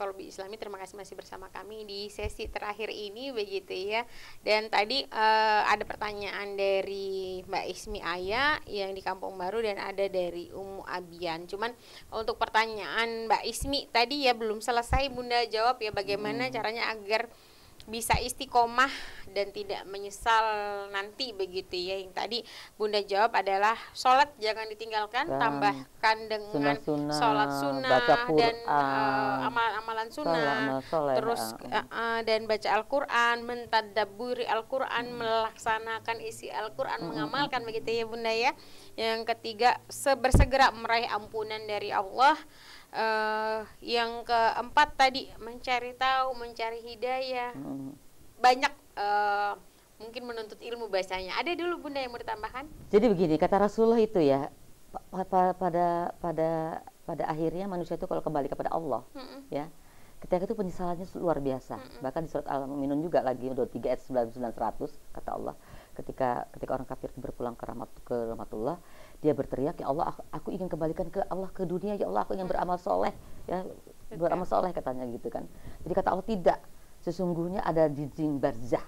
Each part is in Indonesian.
Kalau Psikologi Islami. Terima kasih masih bersama kami di sesi terakhir ini begitu ya. Dan tadi uh, ada pertanyaan dari Mbak Ismi Aya yang di Kampung Baru dan ada dari Umu Abian. Cuman untuk pertanyaan Mbak Ismi tadi ya belum selesai Bunda jawab ya bagaimana hmm. caranya agar bisa istiqomah dan tidak menyesal nanti begitu ya yang tadi bunda jawab adalah sholat jangan ditinggalkan dan tambahkan dengan -sunnah, sholat sunnah baca dan uh, amal amalan sunnah amal terus uh, uh, dan baca Al-Quran mentadaburi Al-Quran hmm. melaksanakan isi Al-Quran hmm. hmm mengamalkan hmm. begitu ya bunda ya yang ketiga sebersegera meraih ampunan dari Allah uh, yang keempat tadi mencari tahu mencari hidayah hmm banyak uh, mungkin menuntut ilmu bahasanya. Ada dulu Bunda yang mau ditambahkan? Jadi begini, kata Rasulullah itu ya pada pada pada akhirnya manusia itu kalau kembali kepada Allah, mm -mm. ya. Ketika itu penyesalannya luar biasa. Mm -mm. Bahkan di surat Al-Mu'minun juga lagi 23 ayat 9900 100 kata Allah, ketika ketika orang kafir berpulang ke rahmat ke rahmatullah, dia berteriak, "Ya Allah, aku, aku ingin kembalikan ke Allah ke dunia, ya Allah, aku ingin beramal soleh." Ya, beramal soleh katanya gitu kan. Jadi kata Allah tidak sesungguhnya ada dinding barzah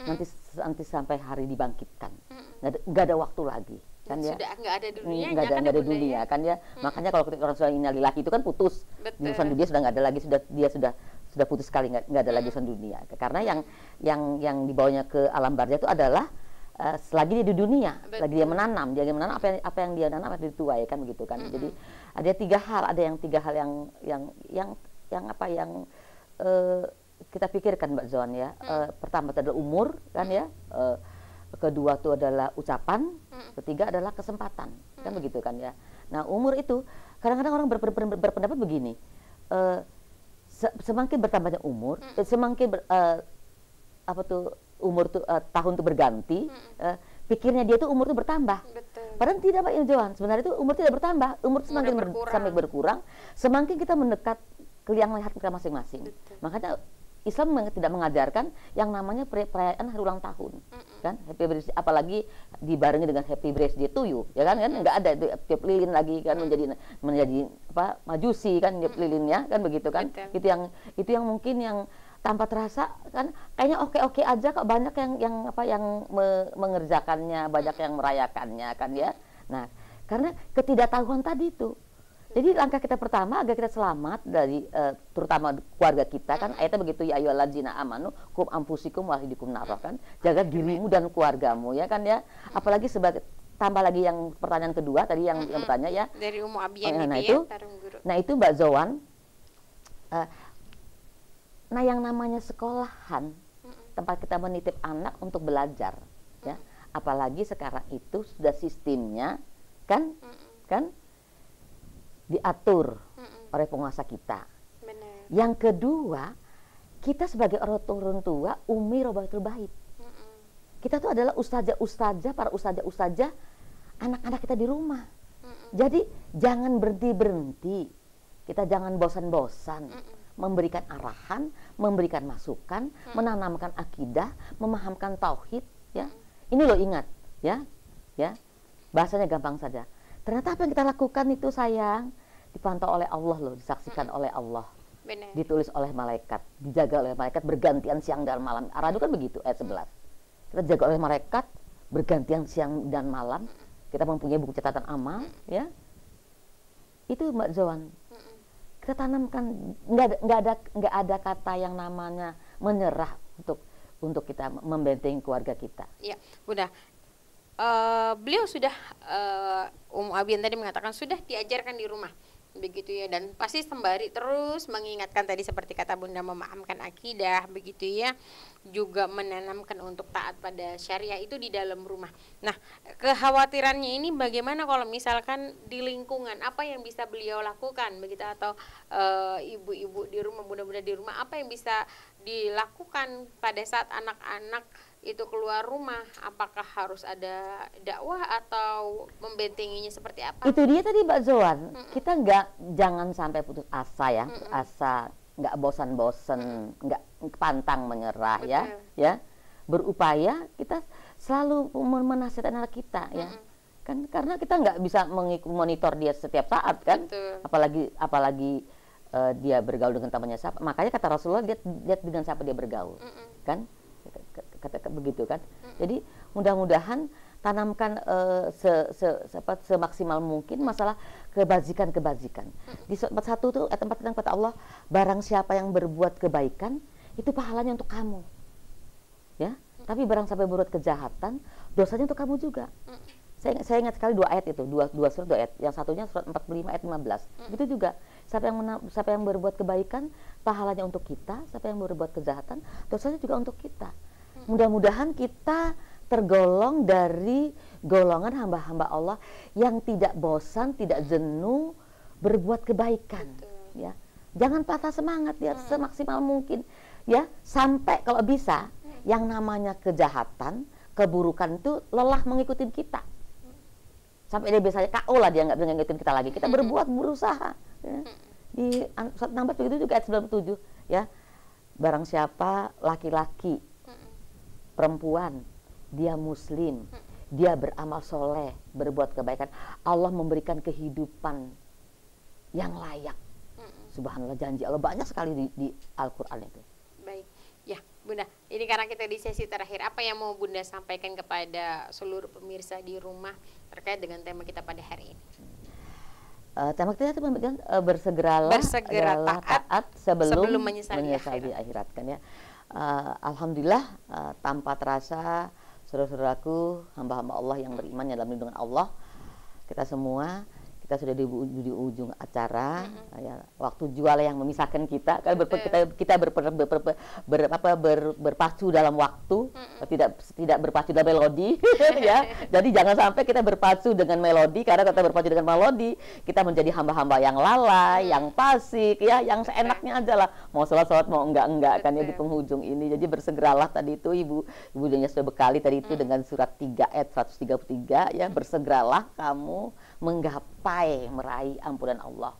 hmm. nanti nanti sampai hari dibangkitkan hmm. nggak hmm. ada, ada waktu lagi ya, kan ya sudah nggak ada hmm, dunia nggak ada, kan ya, ada ya? dunia kan ya hmm. makanya kalau orang sudah laki itu kan putus Betul. urusan dunia sudah nggak ada lagi sudah dia sudah sudah putus sekali nggak ada hmm. lagi urusan dunia karena yang hmm. yang yang dibawanya ke alam barzah itu adalah Uh, eh, selagi dia di dunia, Betul. lagi dia menanam, dia menanam apa yang apa yang dia nanam apa yang dituai kan begitu kan. Mm -hmm. Jadi ada tiga hal, ada yang tiga hal yang yang yang yang apa yang eh, kita pikirkan Mbak Zon ya. Hmm. Uh, pertama itu adalah umur kan ya. hmm. ya. Uh, kedua itu adalah ucapan, hmm. ketiga adalah kesempatan. Kan hmm. Kan begitu kan ya. Nah, umur itu kadang-kadang orang ber ber ber berpendapat begini. Uh, se semakin bertambahnya umur, hmm. eh, semakin ber, uh, apa tuh umur tuh uh, tahun tuh berganti, hmm. uh, pikirnya dia tuh umur tuh bertambah. Betul. Padahal tidak Pak Iljohan, sebenarnya itu umur tidak bertambah, umur, umur semakin berkurang. semakin berkurang, semakin kita mendekat ke yang melihat kita masing-masing. Makanya Islam tidak mengajarkan yang namanya perayaan hari ulang tahun mm-hmm. kan happy birthday apalagi dibarengi dengan happy birthday to you ya kan kan mm-hmm. ada itu tiap lilin lagi kan menjadi menjadi apa majusi kan tiap lilinnya kan begitu kan Betul. itu yang itu yang mungkin yang tanpa terasa kan kayaknya oke oke aja kok banyak yang yang apa yang me mengerjakannya banyak yang merayakannya kan ya nah karena ketidaktahuan tadi itu jadi langkah kita pertama agar kita selamat dari uh, terutama keluarga kita kan ayatnya begitu ya ayolah zina amanu kum ampusikum wahidikum naro kan jaga dirimu dan keluargamu ya kan ya apalagi sebagai tambah lagi yang pertanyaan kedua tadi yang, yang bertanya ya dari umum abian oh, ya, nah, ya, itu ya, nah itu Mbak Zowan uh, eh, nah yang namanya sekolahan tempat kita menitip anak untuk belajar ya apalagi sekarang itu sudah sistemnya kan kan diatur mm mm oleh penguasa kita. Bener. Yang kedua, kita sebagai orang tua umi robatul bait. mm Kita tuh adalah ustazah-ustazah, para ustazah-ustazah anak-anak kita di rumah. mm mm Jadi jangan berhenti-berhenti. Kita jangan bosan-bosan. memberikan arahan, memberikan masukan, hmm. menanamkan akidah, memahamkan tauhid, ya. Hmm. Ini lo ingat, ya. Ya. Bahasanya gampang saja ternyata apa yang kita lakukan itu sayang dipantau oleh Allah loh disaksikan hmm. oleh Allah Bener. ditulis oleh malaikat dijaga oleh malaikat bergantian siang dan malam aradu kan begitu ayat 11 hmm. kita dijaga oleh malaikat bergantian siang dan malam kita mempunyai buku catatan amal hmm. ya itu Mbak Zoan kita tanamkan nggak ada nggak ada nggak ada kata yang namanya menyerah untuk untuk kita membenteng keluarga kita. Iya, Bunda uh, beliau sudah uh, Um Abian tadi mengatakan sudah diajarkan di rumah begitu ya dan pasti sembari terus mengingatkan tadi seperti kata Bunda memahamkan akidah begitu ya juga menanamkan untuk taat pada syariah itu di dalam rumah. Nah, kekhawatirannya ini bagaimana kalau misalkan di lingkungan apa yang bisa beliau lakukan begitu atau eh, ibu-ibu di rumah bunda-bunda di rumah apa yang bisa dilakukan pada saat anak-anak itu keluar rumah apakah harus ada dakwah atau membentenginya seperti apa itu dia tadi Mbak Zoan mm -mm. kita nggak jangan sampai putus asa ya mm -mm. asa nggak bosan-bosan mm -mm. pantang menyerah ya, Betul. ya ya berupaya kita selalu menasihatkan anak kita mm -mm. ya kan karena kita nggak bisa monitor dia setiap saat kan Betul. apalagi apalagi uh, dia bergaul dengan temannya siapa makanya kata Rasulullah lihat lihat dengan siapa dia bergaul mm -mm. kan kata begitu kan. Jadi mudah-mudahan tanamkan uh, eh, se, se, se, apa, semaksimal mungkin masalah kebajikan-kebajikan. Hmm. Di tempat satu tuh eh, tempat yang kata Allah, barang siapa yang berbuat kebaikan itu pahalanya untuk kamu. Ya, tapi barang siapa berbuat kejahatan, dosanya untuk kamu juga. Saya, saya ingat sekali dua ayat itu, dua, dua surat dua ayat. Yang satunya surat 45 ayat 15. Hmm. Itu juga siapa yang mena, siapa yang berbuat kebaikan, pahalanya untuk kita, siapa yang berbuat kejahatan, dosanya juga untuk kita. Mudah-mudahan kita tergolong dari golongan hamba-hamba Allah yang tidak bosan, tidak jenuh berbuat kebaikan, Betul. ya. Jangan patah semangat ya hmm. semaksimal mungkin ya sampai kalau bisa hmm. yang namanya kejahatan, keburukan itu lelah mengikuti kita. Hmm. Sampai dia biasanya KO lah dia nggak bisa ngikutin kita lagi. Kita hmm. berbuat berusaha. Ya. Hmm. Di saat nambah begitu juga ayat 97 ya. Barang siapa laki-laki perempuan, dia muslim, dia beramal soleh, berbuat kebaikan. Allah memberikan kehidupan yang layak. Subhanallah janji Allah banyak sekali di, di Al-Quran itu. Baik, ya Bunda, ini karena kita di sesi terakhir, apa yang mau Bunda sampaikan kepada seluruh pemirsa di rumah terkait dengan tema kita pada hari ini? Uh, tema kita itu eh, bersegeralah, bersegeralah taat, taat sebelum, sebelum menyesali, menyesali akhirat. akhirat kan ya uh, alhamdulillah uh, tanpa terasa saudara-saudaraku hamba-hamba Allah yang beriman yang dalam lindungan Allah kita semua kita sudah di, di ujung acara mm-hmm. ya, waktu jual yang memisahkan kita kalau iya. ber, kita kita berapa ber, ber, apa, ber, berpacu dalam waktu mm-hmm. tidak tidak berpacu dalam melodi ya jadi jangan sampai kita berpacu dengan melodi karena kita berpacu dengan melodi kita menjadi hamba-hamba yang lalai mm-hmm. yang pasik ya yang seenaknya aja lah mau sholat sholat mau enggak enggak kan ya di penghujung ini jadi bersegeralah tadi itu ibu ibu sudah bekali tadi itu mm-hmm. dengan surat 3 ayat 133 ya mm. bersegeralah kamu menggapai meraih ampunan Allah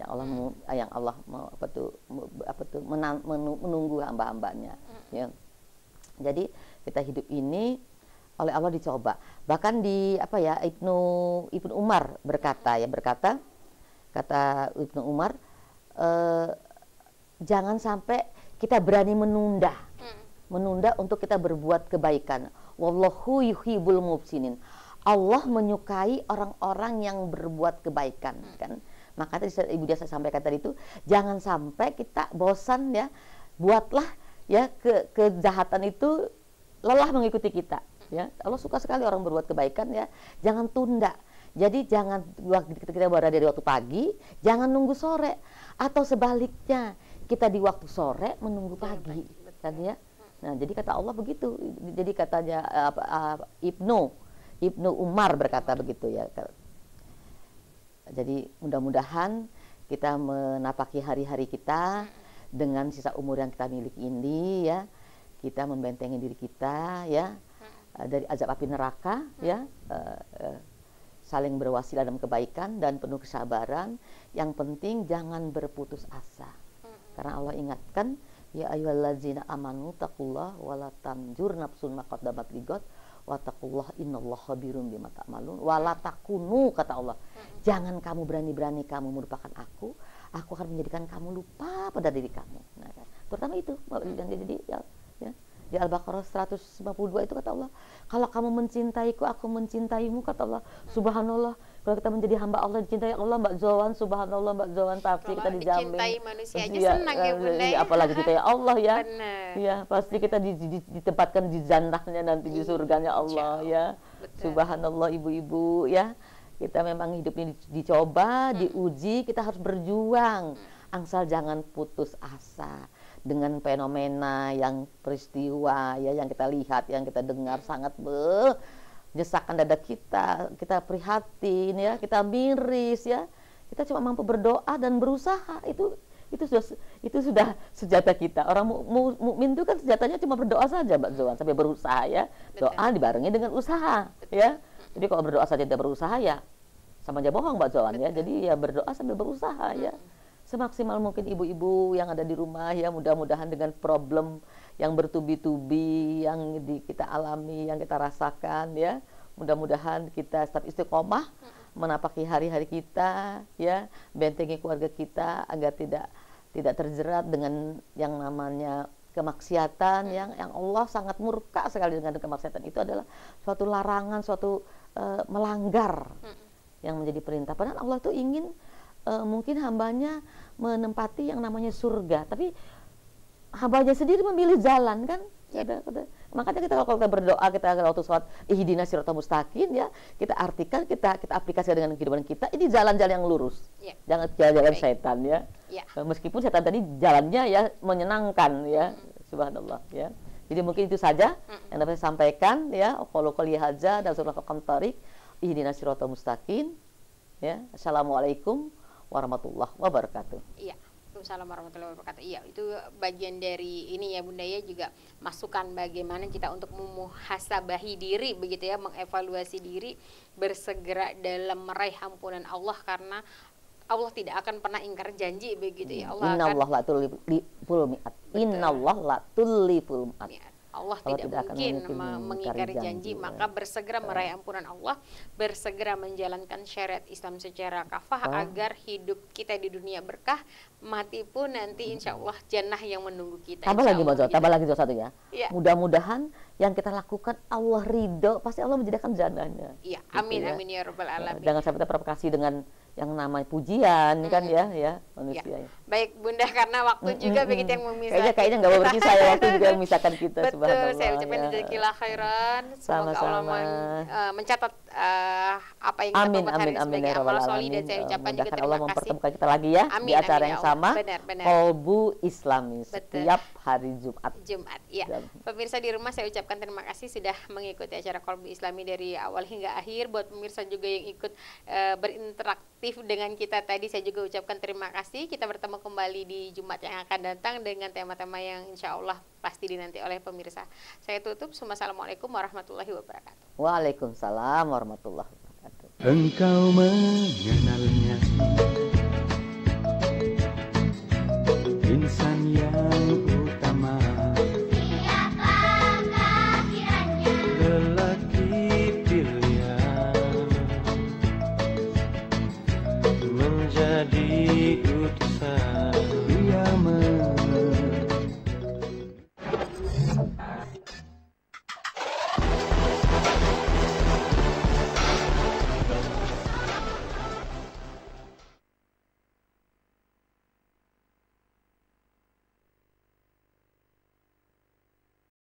yang Allah hmm. Eh, yang Allah apa tuh apa tuh menunggu hamba-hambanya hmm. ya. Jadi kita hidup ini oleh Allah dicoba. Bahkan di apa ya Ibnu Ibnu Umar berkata ya berkata kata Ibnu Umar e, jangan sampai kita berani menunda hmm. menunda untuk kita berbuat kebaikan. Wallahu yuhibul mufsinin Allah menyukai orang-orang yang berbuat kebaikan hmm. kan maka tadi ibu dia saya sampaikan tadi itu jangan sampai kita bosan ya buatlah ya ke kejahatan itu lelah mengikuti kita ya Allah suka sekali orang berbuat kebaikan ya jangan tunda jadi jangan kita berada di waktu pagi jangan nunggu sore atau sebaliknya kita di waktu sore menunggu pagi, pagi kan ya hmm. nah jadi kata Allah begitu jadi katanya uh, uh, Ibnu Ibnu Umar berkata begitu ya. Jadi mudah-mudahan kita menapaki hari-hari kita dengan sisa umur yang kita miliki ini ya. Kita membentengi diri kita ya eh, dari azab api neraka ya. Eh, eh, saling berwasilah dalam kebaikan dan penuh kesabaran. Yang penting jangan berputus asa. Karena Allah ingatkan, ya ayyuhallazina amanu taqullaha wala tanjur nafsun maqaddamat ligot wattaqullah innallaha khabirun bima ta'malun wala takunu kata Allah jangan kamu berani-berani kamu merupakan aku aku akan menjadikan kamu lupa pada diri kamu nah, terutama kan? itu yang jadi ya, ya di Al-Baqarah 152 itu kata Allah kalau kamu mencintaiku aku mencintaimu kata Allah subhanallah kalau kita menjadi hamba Allah dicintai Allah Mbak Zawan subhanallah Mbak Zawan iya, ya, eh, iya, ya. ya. iya, pasti kita dijamin dicintai manusia aja ya, senang ya Bunda apalagi kita ya Allah ya Bener. ya pasti kita di, di, ditempatkan di jannahnya nanti di surganya Allah ya Betul. subhanallah ibu-ibu ya kita memang hidup ini dicoba, hmm. diuji, kita harus berjuang. Hmm. Angsal jangan putus asa dengan fenomena yang peristiwa ya yang kita lihat, yang kita dengar hmm. sangat be desakan dada kita, kita prihatin ya, kita miris ya. Kita cuma mampu berdoa dan berusaha. Itu itu sudah itu sudah senjata kita. Orang mukmin itu kan senjatanya cuma berdoa saja, Mbak Zoan, sampai berusaha ya. Doa dibarengi dengan usaha ya. Jadi kalau berdoa saja tidak berusaha ya sama aja bohong Mbak Zoan ya. Jadi ya berdoa sambil berusaha ya. Semaksimal mungkin ibu-ibu yang ada di rumah ya mudah-mudahan dengan problem yang bertubi-tubi yang di, kita alami, yang kita rasakan ya. Mudah-mudahan kita tetap istiqomah menapaki hari-hari kita ya, bentengi keluarga kita agar tidak tidak terjerat dengan yang namanya kemaksiatan hmm. yang yang Allah sangat murka sekali dengan kemaksiatan itu adalah suatu larangan, suatu uh, melanggar hmm. yang menjadi perintah. Padahal Allah tuh ingin uh, mungkin hambanya menempati yang namanya surga, tapi hambanya sendiri memilih jalan kan ya ada, makanya kita kalau kita berdoa kita waktu sholat ihdina siratal mustaqim ya kita artikan kita kita aplikasikan dengan kehidupan kita ini jalan-jalan yang lurus yeah. jangan jalan-jalan setan ya yeah. Ya. meskipun setan tadi jalannya ya menyenangkan ya mm. subhanallah ya jadi mungkin itu saja mm. yang dapat saya sampaikan ya kalau lihat haja dan surah al tarik ihdina siratal mustaqim ya assalamualaikum warahmatullahi wabarakatuh yeah. Waalaikumsalam warahmatullahi wabarakatuh. Iya, itu bagian dari ini ya Bunda ya juga masukan bagaimana kita untuk memuhasabahi diri begitu ya, mengevaluasi diri, bersegera dalam meraih ampunan Allah karena Allah tidak akan pernah ingkar janji begitu ya Allah. Inna akan, Allah la tuliful mi'at. Inna Allah la tuliful mi'at. Allah, tidak, tidak mungkin mengingkari janji, janji maka bersegera so. meraih ampunan Allah, bersegera menjalankan syariat Islam secara kafah so. agar hidup kita di dunia berkah, mati pun nanti insya Allah jannah yang menunggu kita. Tambah lagi Mbak tambah lagi satu ya. ya. Mudah-mudahan yang kita lakukan Allah ridho, pasti Allah menjadikan jannahnya. Iya, gitu amin gitu ya. amin ya robbal nah, alamin. Jangan sampai terprovokasi dengan yang namanya pujian -hmm. kan ya, ya iya. manusia. Ya. ya baik bunda karena waktu juga begitu yang memisahkan kayaknya kayaknya nggak berarti saya waktu juga yang memisahkan kita betul saya ucapkan ya. kilah khairan semoga Sama-sama. Allah eh, uh, mencatat uh, apa yang kita amin, amin, amin, sebagai ya amal soli dan saya eh, ucapkan juga terima Allah mempertemukan kita lagi ya amin, di acara amin, yang ya sama benar, benar. Kolbu Islami betul. hari Jumat Jumat ya Jam. pemirsa di rumah saya ucapkan terima kasih sudah mengikuti acara Kolbu Islami dari awal hingga akhir buat pemirsa juga yang ikut uh, berinteraktif dengan kita tadi saya juga ucapkan terima kasih kita bertemu kembali di Jumat yang akan datang dengan tema-tema yang insya Allah pasti dinanti oleh pemirsa. Saya tutup. Assalamualaikum warahmatullahi wabarakatuh. Waalaikumsalam warahmatullahi wabarakatuh. Engkau mengenalnya Insan yang utama jadi itu.